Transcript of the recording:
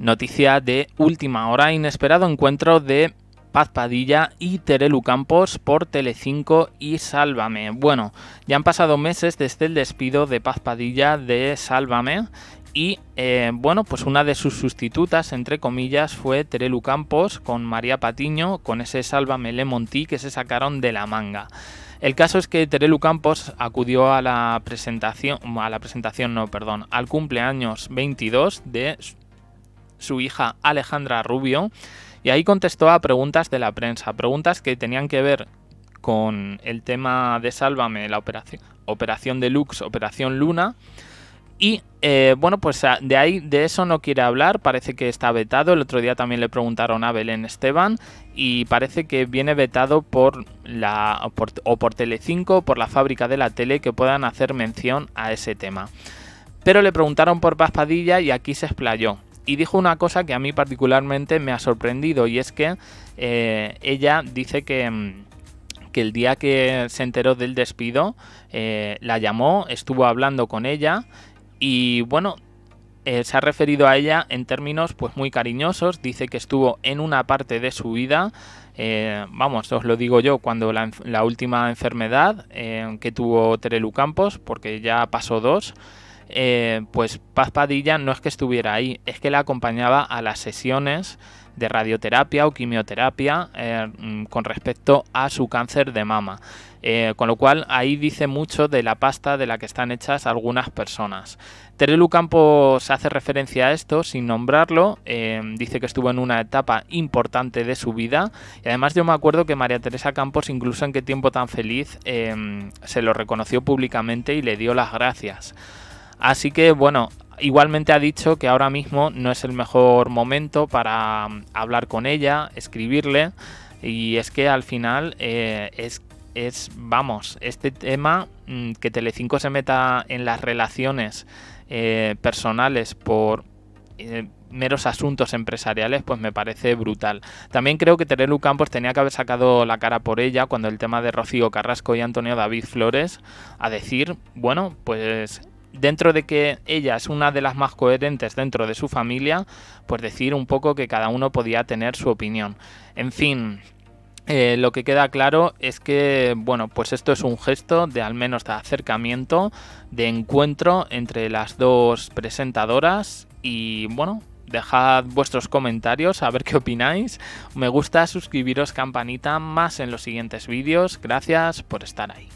Noticia de última hora, inesperado encuentro de Paz Padilla y Terelu Campos por Telecinco y Sálvame. Bueno, ya han pasado meses desde el despido de Paz Padilla de Sálvame y eh, bueno, pues una de sus sustitutas, entre comillas, fue Terelu Campos con María Patiño, con ese Sálvame Lemontí que se sacaron de la manga. El caso es que Terelu Campos acudió a la presentación, a la presentación no, perdón, al cumpleaños 22 de su hija Alejandra Rubio, y ahí contestó a preguntas de la prensa, preguntas que tenían que ver con el tema de Sálvame, la operación, operación Deluxe, Operación Luna. Y eh, bueno, pues ah, de ahí, de eso no quiere hablar, parece que está vetado. El otro día también le preguntaron a Belén Esteban y parece que viene vetado por la por, o por Telecinco por la fábrica de la tele que puedan hacer mención a ese tema. Pero le preguntaron por Paz Padilla y aquí se explayó y dijo una cosa que a mí particularmente me ha sorprendido y es que eh, ella dice mm, que, el día que se enteró del despido eh, la llamó, estuvo hablando con ella y bueno, eh, se ha referido a ella en términos pues muy cariñosos, dice que estuvo en una parte de su vida, vamos, os lo digo yo, cuando la, última enfermedad que tuvo Terelu Campos, porque ya pasó dos, eh, pues Paz Padilla no es que estuviera ahí, es que la acompañaba a las sesiones de radioterapia o quimioterapia eh, mm, con respecto a su cáncer de mama. Eh, con lo cual ahí dice mucho de la pasta de la que están hechas algunas personas. Terelu Campos hace referencia a esto sin nombrarlo, dice que estuvo en una etapa importante de su vida y además yo me acuerdo que María Teresa Campos incluso en qué tiempo tan feliz se lo reconoció públicamente y le dio las gracias. Así que bueno, igualmente ha dicho que ahora mismo no es el mejor momento para mm, hablar con ella, escribirle. Y es que al final eh, es, es, vamos, este tema, mm, que Telecinco se meta en las relaciones eh, personales por... Eh, meros asuntos empresariales, pues me parece brutal. También creo que Terelu Campos tenía que haber sacado la cara por ella cuando el tema de Rocío Carrasco y Antonio David Flores, a decir, bueno, pues dentro de que ella es una de las más coherentes dentro de su familia, pues decir un poco que cada uno podía tener su opinión. En fin. Eh, lo que queda claro es que, bueno, pues esto es un gesto de al menos de acercamiento, de encuentro entre las dos presentadoras y, bueno, dejad vuestros comentarios a ver qué opináis. Me gusta, suscribiros, campanita, más en los siguientes vídeos. Gracias por estar ahí.